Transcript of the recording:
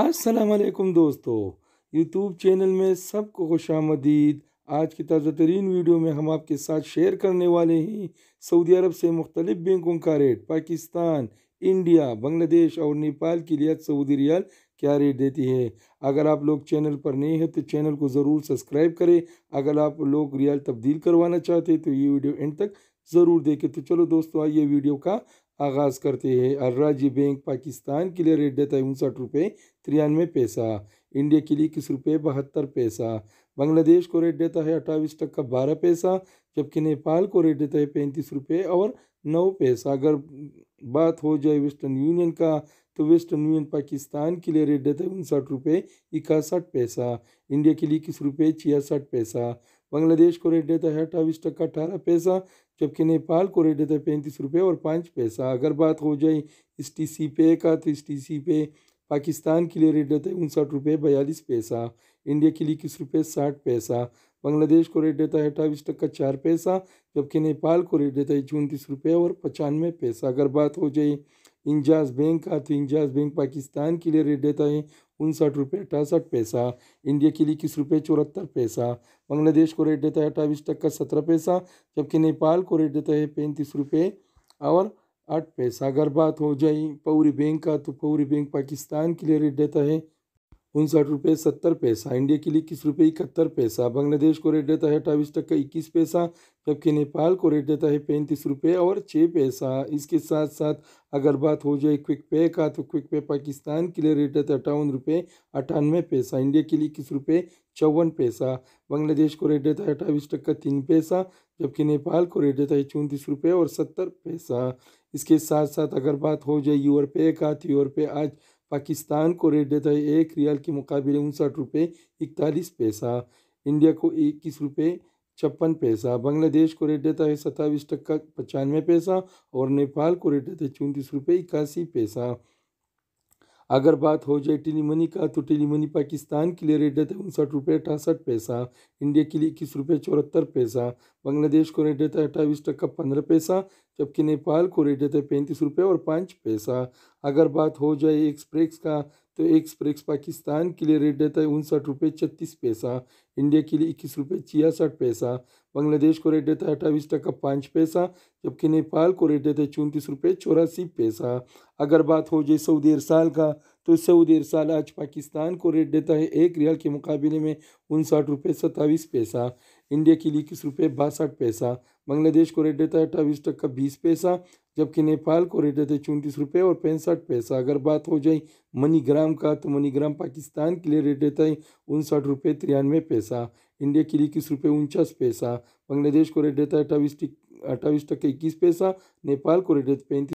असलकुम दोस्तों YouTube channel में सबको खुश आमदीद आज की ताज़ा तरीन वीडियो में हम आपके साथ शेयर करने वाले हैं सऊदी अरब से मुख्तलिफ बैंकों का रेट पाकिस्तान इंडिया बांग्लादेश और नेपाल की रियात सऊदी रियाल क्या रेट देती है अगर आप लोग चैनल पर नए हैं तो चैनल को ज़रूर सब्सक्राइब करें अगर आप लोग रियल तब्दील करवाना चाहते हैं तो ये वीडियो एंड तक ज़रूर देखें तो चलो दोस्तों आइए वीडियो का आगाज़ करते हैं अर्राजी बैंक पाकिस्तान के लिए रेट देता है उनसठ रुपये तिरानवे पैसा इंडिया के लिए इक्कीस रुपये बहत्तर पैसा बांग्लादेश को रेट देता है अट्ठाईस टक्का बारह पैसा जबकि नेपाल को रेट देता है पैंतीस रुपये और नौ पैसा अगर बात हो जाए वेस्टर्न यूनियन का तो वेस्टर्न यूनियन पाकिस्तान के लिए रेट देता है उनसठ रुपये इकसठ पैसा इंडिया के लिए इक्कीस रुपये छियासठ पैसा बांग्लादेश को रेट देता है अट्ठाईस टक्का अठारह पैसा जबकि नेपाल को रेट देता है पैंतीस रुपये और पाँच पैसा अगर बात हो जाए इस टी सी पे का तो इस टी सी पे पाकिस्तान के लिए रेट देता है उनसठ रुपये बयालीस पैसा इंडिया के लिए इक्कीस रुपये साठ पैसा बांग्लादेश को रेट देता है अट्ठाईस टक्का चार पैसा जबकि नेपाल को रेट देता है चौंतीस रुपये और पचानवे पैसा अगर बात हो जाए इंजाज बैंक का तो इंजाज बैंक पाकिस्तान के लिए रेट देता है उनसठ रुपये अठासठ पैसा इंडिया के लिए इक्कीस रुपये चौहत्तर पैसा बांग्लादेश को रेट देता है अट्ठाईस टक्का सत्रह पैसा जबकि नेपाल को रेट देता है पैंतीस रुपये और आठ पैसा अगर बात हो जाए पौरी बैंक का तो पौरी बैंक पाकिस्तान के लिए रेट देता है उनसठ रुपये सत्तर पैसा इंडिया के लिए इक्कीस रुपये इकहत्तर पैसा बांग्लादेश को रेट देता है अट्ठाईस टक्का इक्कीस पैसा जबकि नेपाल को रेट देता है पैंतीस रुपये और छः पैसा इसके साथ साथ अगर बात हो जाए क्विक पे का तो क्विक पे पाकिस्तान के लिए रेट देता है अट्ठावन रुपये अट्ठानवे पैसा इंडिया के लिए इक्कीस रुपये चौवन पैसा बांग्लादेश को रेट देता है अट्ठाईस टक्का तीन पैसा जबकि नेपाल को रेट देता है चौंतीस रुपये और सत्तर पैसा इसके साथ साथ अगर बात हो जाए यूर पे का तो यूर पे आज पाकिस्तान को रेट देता है एक रियाल के मुकाबले उनसठ रुपये इकतालीस पैसा इंडिया को इक्कीस रुपये छप्पन पैसा बांग्लादेश को रेट देता है सत्ताईस टक्का पचानवे पैसा और नेपाल को रेट देता है चौंतीस रुपये इक्यासी पैसा अगर बात हो जाए टेली मनी का तो टेली मनी पाकिस्तान के लिए रेट देता है उनसठ रुपये अठासठ पैसा इंडिया के लिए इक्कीस रुपये चौहत्तर पैसा बांग्लादेश को रेट देता है अट्ठाईस टक्का पंद्रह पैसा जबकि नेपाल को रेट देते है पैंतीस रुपये और पाँच पैसा अगर बात हो जाए एक्सप्रेस का तो एक्सप्रेस पाकिस्तान के लिए रेट देता है उनसठ रुपये छत्तीस पैसा इंडिया के लिए इक्कीस रुपये छियासठ पैसा बांग्लादेश को रेट देता है अट्ठाईस टका पाँच पैसा जबकि नेपाल को रेट देता है चौंतीस रुपये चौरासी पैसा अगर बात हो जाए सऊदी अरसाल का तो सऊदी अरसाल आज पाकिस्तान को रेट देता है एक रियाल के मुकाबले में उनसाठ रुपये सत्ताईस पैसा इंडिया के लिए इक्कीस रुपये बासठ पैसा बांग्लादेश को रेट देता है अट्ठावी टक्का बीस पैसा जबकि नेपाल को रेट देते चौंतीस रुपये और पैंसठ पैसा अगर बात हो जाए मनीग्राम का तो मनीग्राम पाकिस्तान के लिए रेट देता है उनसठ रुपये तिरानवे पैसा इंडिया के लिए इक्कीस रुपये उनचास पैसा बांग्लादेश को रेट देता है अट्ठावी अट्ठावी टक्का इक्कीस पैसा नेपाल को रेट देता है पैंतीस